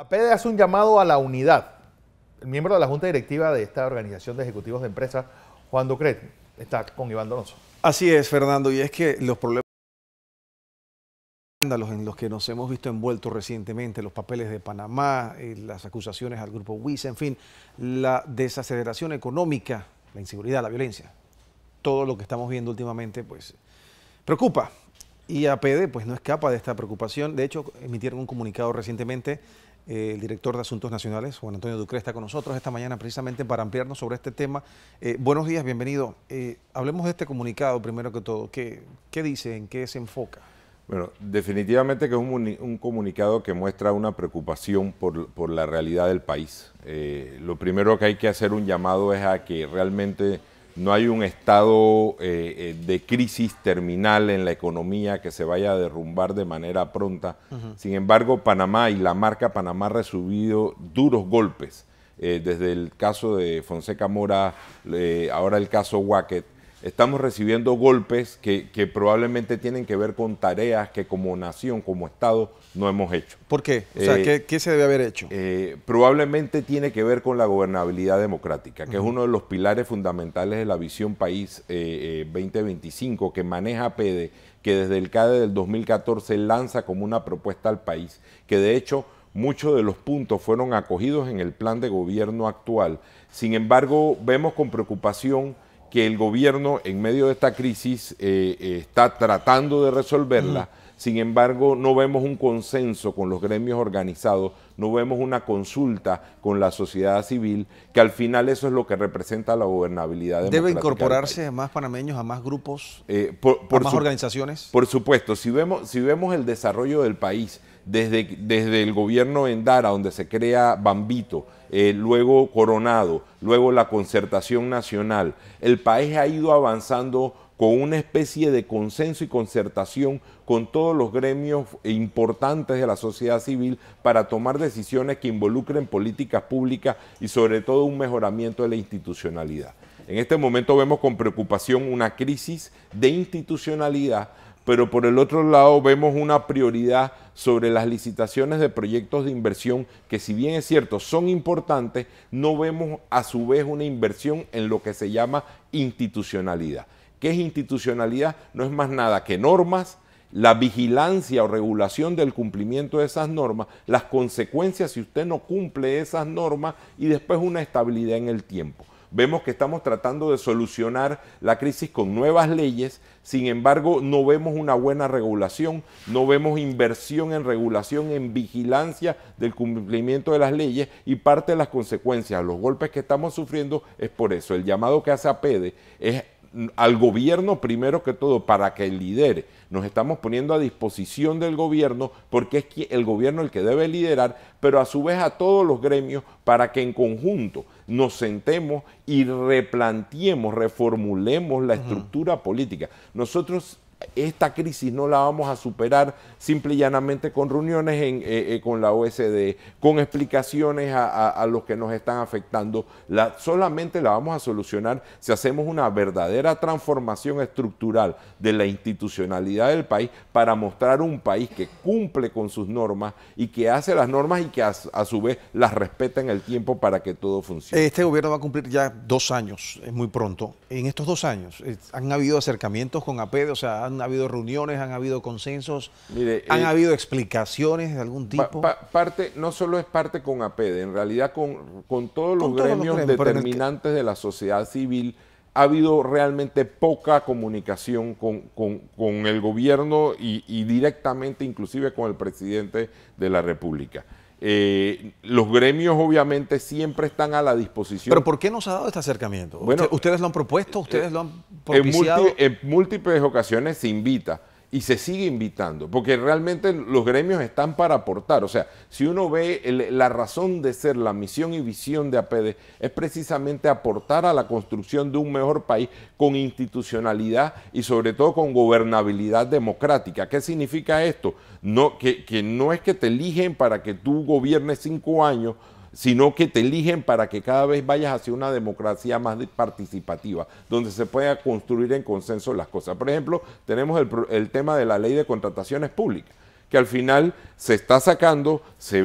APD hace un llamado a la unidad. El miembro de la Junta Directiva de esta Organización de Ejecutivos de Empresas, Juan Ducret, está con Iván Donoso. Así es, Fernando, y es que los problemas en los que nos hemos visto envueltos recientemente, los papeles de Panamá, eh, las acusaciones al grupo WISA, en fin, la desaceleración económica, la inseguridad, la violencia, todo lo que estamos viendo últimamente, pues preocupa. Y APD pues no escapa de esta preocupación. De hecho, emitieron un comunicado recientemente eh, el director de Asuntos Nacionales, Juan Antonio Ducre, está con nosotros esta mañana precisamente para ampliarnos sobre este tema. Eh, buenos días, bienvenido. Eh, hablemos de este comunicado primero que todo. ¿Qué, qué dice? ¿En qué se enfoca? Bueno, definitivamente que es un, comunicado que muestra una preocupación por, por la realidad del país. lo primero que hay que hacer un llamado es a que realmente no hay un estado eh, eh, de crisis terminal en la economía que se vaya a derrumbar de manera pronta. Sin embargo, Panamá y la marca Panamá han recibido duros golpes, eh, desde el caso de Fonseca Mora, ahora el caso Wackett estamos recibiendo golpes que, probablemente tienen que ver con tareas que como nación, como Estado, no hemos hecho. ¿Por qué? O sea, eh, ¿qué, se debe haber hecho? Eh, probablemente tiene que ver con la gobernabilidad democrática, que es uno de los pilares fundamentales de la visión país 2025 eh, que maneja PEDE, que desde el CADE del 2014 lanza como una propuesta al país, que de hecho muchos de los puntos fueron acogidos en el plan de gobierno actual. Sin embargo, vemos con preocupación que el gobierno en medio de esta crisis eh, eh, está tratando de resolverla. Sin embargo, no vemos un consenso con los gremios organizados, no vemos una consulta con la sociedad civil, que al final eso es lo que representa la gobernabilidad. ¿Debe incorporarse a más panameños, a más grupos, eh, por, a más organizaciones? Por supuesto, si vemos, si vemos el desarrollo del país, desde, el gobierno en Dara, donde se crea Bambito, eh, luego Coronado, luego la concertación nacional, el país ha ido avanzando con una especie de consenso y concertación con todos los gremios importantes de la sociedad civil para tomar decisiones que involucren políticas públicas y sobre todo un mejoramiento de la institucionalidad. En este momento vemos con preocupación una crisis de institucionalidad pero por el otro lado vemos una prioridad sobre las licitaciones de proyectos de inversión que si bien es cierto son importantes, no vemos a su vez una inversión en lo que se llama institucionalidad. ¿Qué es institucionalidad? No es más nada que normas, la vigilancia o regulación del cumplimiento de esas normas, las consecuencias si usted no cumple esas normas y después una estabilidad en el tiempo. Vemos que estamos tratando de solucionar la crisis con nuevas leyes, sin embargo no vemos una buena regulación, no vemos inversión en regulación, en vigilancia del cumplimiento de las leyes y parte de las consecuencias, los golpes que estamos sufriendo es por eso. El llamado que hace APEDE e es al gobierno primero que todo para que lidere. Nos estamos poniendo a disposición del gobierno porque es el gobierno el que debe liderar, pero a su vez a todos los gremios para que en conjunto nos sentemos y replanteemos, reformulemos la estructura política. Nosotros esta crisis no la vamos a superar simple y llanamente con reuniones eh, eh, con la OSD, con explicaciones a, los que nos están afectando. La, solamente la vamos a solucionar si hacemos una verdadera transformación estructural de la institucionalidad del país para mostrar un país que cumple con sus normas y que hace las normas y que a, su vez las respeta en el tiempo para que todo funcione. Este gobierno va a cumplir ya dos años, muy pronto. En estos dos años, eh, han habido acercamientos con APED o sea, han habido reuniones, han habido consensos, han eh, habido explicaciones de algún tipo. parte, no solo es parte con APED, en realidad con, todos los gremios determinantes de la sociedad civil ha habido realmente poca comunicación con, el gobierno y, directamente inclusive con el presidente de la República. Eh, los gremios obviamente siempre están a la disposición. Pero ¿por qué nos ha dado este acercamiento? ¿Ustedes lo han propuesto? ¿Ustedes eh, lo han propiciado? en múltiples ocasiones se invita y se sigue invitando, porque realmente los gremios están para aportar. O sea, si uno ve la razón de ser, la misión y visión de APD, es precisamente aportar a la construcción de un mejor país con institucionalidad y sobre todo con gobernabilidad democrática. ¿Qué significa esto? No, que, que no es que te eligen para que tú gobiernes cinco años sino que te eligen para que cada vez vayas hacia una democracia más participativa, donde se pueda construir en consenso las cosas. Por ejemplo, tenemos el, tema de la ley de contrataciones públicas que al final se está sacando, se,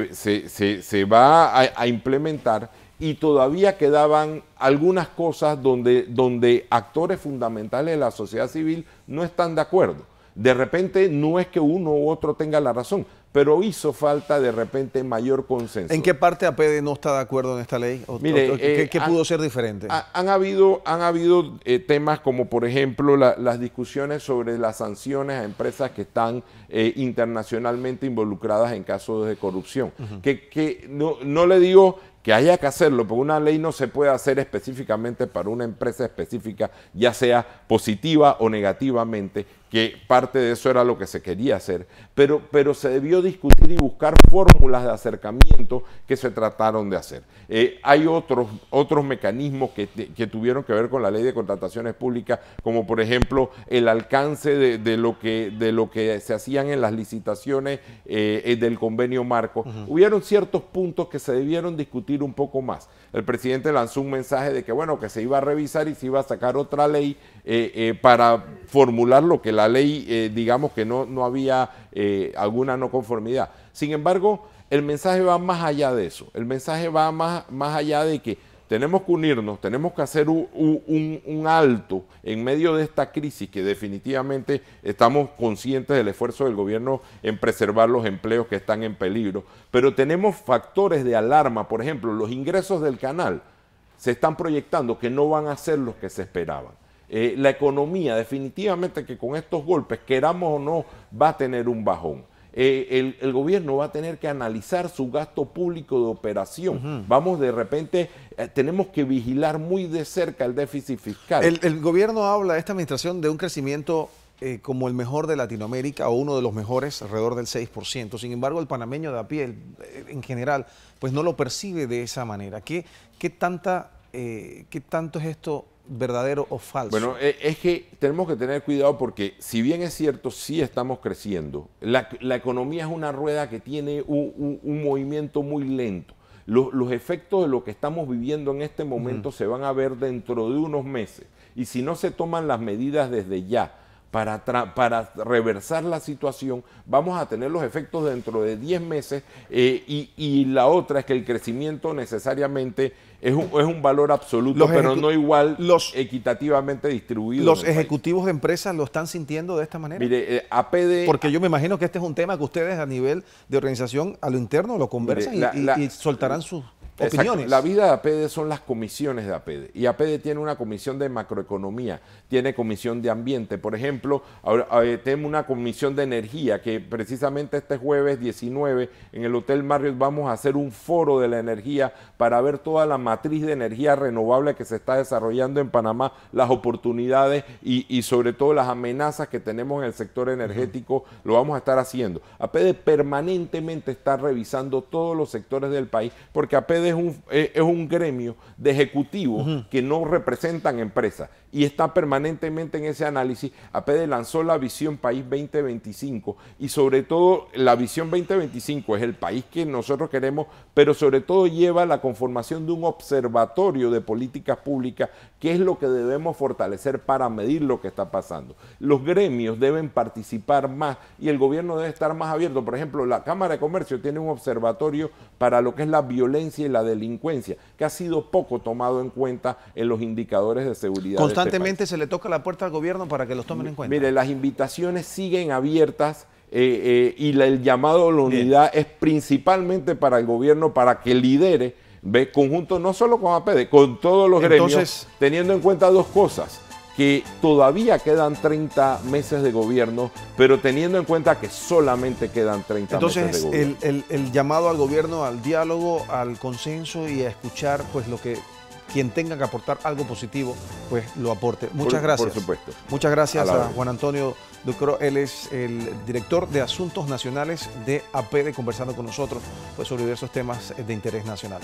va a, implementar y todavía quedaban algunas cosas donde, donde, actores fundamentales de la sociedad civil no están de acuerdo. De repente no es que uno u otro tenga la razón, pero hizo falta de repente mayor consenso. ¿En qué parte APD no está de acuerdo en esta ley? Mire, ¿qué, eh, pudo ser diferente? han habido, han habido eh, temas como, por ejemplo, las discusiones sobre las sanciones a empresas que están eh, internacionalmente involucradas en casos de corrupción. no, no le digo que haya que hacerlo, porque una ley no se puede hacer específicamente para una empresa específica, ya sea positiva o negativamente, que parte de eso era lo que se quería hacer, pero, pero se debió discutir y buscar fórmulas de acercamiento que se trataron de hacer. Eh, hay otros, otros mecanismos que, tuvieron que ver con la ley de contrataciones públicas, como por ejemplo el alcance de, lo, que, de lo que se hacían en las licitaciones eh, eh, del convenio marco. Hubieron ciertos puntos que se debieron discutir un poco más. El presidente lanzó un mensaje de que, bueno, que se iba a revisar y se iba a sacar otra ley para formular lo que la ley, eh, digamos que no, no había eh, alguna no conformidad. Sin embargo, el mensaje va más allá de eso. El mensaje va más, más allá de que tenemos que unirnos, tenemos que hacer un, alto en medio de esta crisis que definitivamente estamos conscientes del esfuerzo del gobierno en preservar los empleos que están en peligro, pero tenemos factores de alarma, por ejemplo, los ingresos del canal se están proyectando que no van a ser los que se esperaban. Eh, la economía definitivamente que con estos golpes, queramos o no, va a tener un bajón. Eh, el, gobierno va a tener que analizar su gasto público de operación. Vamos de repente, eh, tenemos que vigilar muy de cerca el déficit fiscal. El, gobierno habla, esta administración, de un crecimiento como el mejor de Latinoamérica o uno de los mejores, alrededor del 6%. Sin embargo, el panameño de a pie, en general, pues no lo percibe de esa manera. ¿Qué, qué tanta, qué tanto es esto verdadero o falso. Bueno, eh, es que tenemos que tener cuidado porque si bien es cierto, sí estamos creciendo, la, economía es una rueda que tiene un, movimiento muy lento. Los, efectos de lo que estamos viviendo en este momento se van a ver dentro de unos meses. Y si no se toman las medidas desde ya, para, para reversar la situación, vamos a tener los efectos dentro de 10 meses eh, y, la otra es que el crecimiento necesariamente es un, valor absoluto, pero no igual los, equitativamente distribuido. ¿Los ejecutivos de empresas lo están sintiendo de esta manera? Mire, eh, Porque yo me imagino que este es un tema que ustedes a nivel de organización a lo interno lo conversan y, y, soltarán sus opiniones. La vida de APD son las comisiones de APD. Y APD tiene una comisión de macroeconomía, tiene comisión de ambiente. Por ejemplo, eh, tenemos una comisión de energía que precisamente este jueves 19 en el Hotel Marriott vamos a hacer un foro de la energía para ver toda la matriz de energía renovable que se está desarrollando en Panamá, las oportunidades y, sobre todo las amenazas que tenemos en el sector energético. Lo vamos a estar haciendo. APD permanentemente está revisando todos los sectores del país porque APD es un, gremio de ejecutivos que no representan empresas, y está permanentemente en ese análisis. APD lanzó la visión País 2025 y sobre todo la visión 2025 es el país que nosotros queremos, pero sobre todo lleva a la conformación de un observatorio de políticas públicas, que es lo que debemos fortalecer para medir lo que está pasando. Los gremios deben participar más y el gobierno debe estar más abierto. Por ejemplo, la Cámara de Comercio tiene un observatorio para lo que es la violencia y la delincuencia, que ha sido poco tomado en cuenta en los indicadores de seguridad. Evidentemente se le toca la puerta al gobierno para que los tomen en cuenta. Mire, las invitaciones siguen abiertas. Eh, eh, y el llamado a la unidad es principalmente para el gobierno para que lidere ¿ve? conjunto no solo con APD, con todos los Entonces, gremios, teniendo en cuenta dos cosas, que todavía quedan 30 meses de gobierno, pero teniendo en cuenta que solamente quedan 30 Entonces, meses de gobierno. el, el, llamado al gobierno, al diálogo, al consenso y a escuchar pues lo que quien tenga que aportar algo positivo, pues lo aporte. Muchas gracias. supuesto. Muchas gracias a, Juan Antonio Ducro. Él es el director de Asuntos Nacionales de APD, conversando con nosotros pues sobre diversos temas de interés nacional.